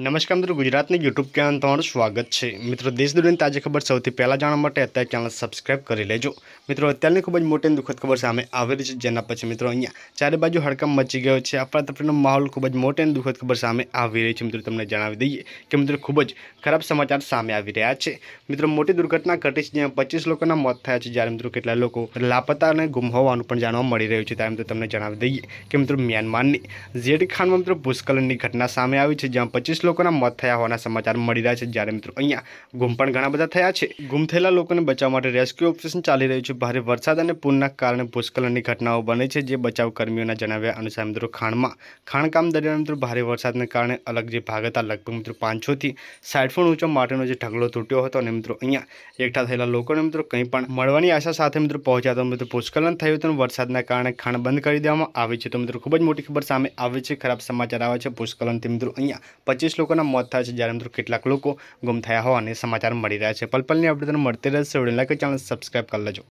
નમસ્કાર મિત્રો ગુજરાતને યુટ્યુબ ચેનલ પર સ્વાગત છે મિત્રો દેશ દુનિયાની તાજી ખબર સૌથી પહેલા જાણવા માટે અત્યારે ચેનલ સબ્સ્ક્રાઇબ કરી લેજો મિત્રો અત્યારે ને ખૂબ જ મોટેન દુઃખદ ખબર સામે આવી રહી છે જના પછી મિત્રો અહીંયા ચારે બાજુ હડકમ મચી ગયું છે અપરાપટનું માહોલ ખૂબ જ મોટેન દુઃખદ ખબર સામે આવી રહી છે મિત્રો તમને જણાવી દઈએ કે મિત્રો ખૂબ જ ખરાબ સમાચાર સામે આવી રહ્યા છે મિત્રો મોટી દુર્ઘટના ઘટી છે 25 લોકોના મોત થયા છે જ્યાર મિત્રો કેટલા લોકો લાપતા અને ગુમ હોવાનું પણ જાણવા મળી રહ્યું છે તે આપણે તમને જણાવી દઈએ કે મિત્રો મ્યાનમારની ઝેડખાનમાં મિત્રો બુશકલની ઘટના સામે આવી છે જ્યાં 25 લોકોના મોત થયા હોના સમાચાર મળી રહ્યા છે જારે મિત્રો અહિયાં ગુંંપણ ગાણા બધા થયા છે ગુમ થયેલા લોકોને બચાવ માટે રેસ્ક્યુ ઓપરેશન ચાલી રહ્યું છે ભારે વરસાદ અને પૂરના કારણે પુષ્કલનની ઘટનાઓ બની છે જે બચાવકર્મીઓના જણાવ્યા અનુસાર મિત્રો ખાણમાં ખાણ કામદારો મિત્રો ભારે વરસાદને કારણે અલગ જે ભાગ હતા લગભગ મિત્રો 50 થી 60 ફૂટ ઊંચા માર્ટોનો જે ઢગલો તૂટ્યો હતો અને મિત્રો અહિયાં એકઠા થયેલા લોકોને મિત્રો કંઈ પણ મળવાની આશા સાથે મિત્રો પહોંચ્યા તો મિત્રો પુષ્કલન થયું તો વરસાદના કારણે ખાણ બંધ કરી દેવામાં આવી છે તો મિત્રો ખૂબ જ મોટી ખબર સામે આવી છે ખરાબ સમાચાર આવે છે પુષ્કલન તે મિત્રો અહિયાં 25 લોકોના મોત થયા છે જ્યારે મિત્રો કેટલાક લોકો ગુમ થયા હોવાને સમાચાર મળી રહ્યા છે પલપલની અપડેટ મળતી રહેશે વિડીયો લાઈક ચેનલ સબસ્ક્રાઈબ કરી લેજો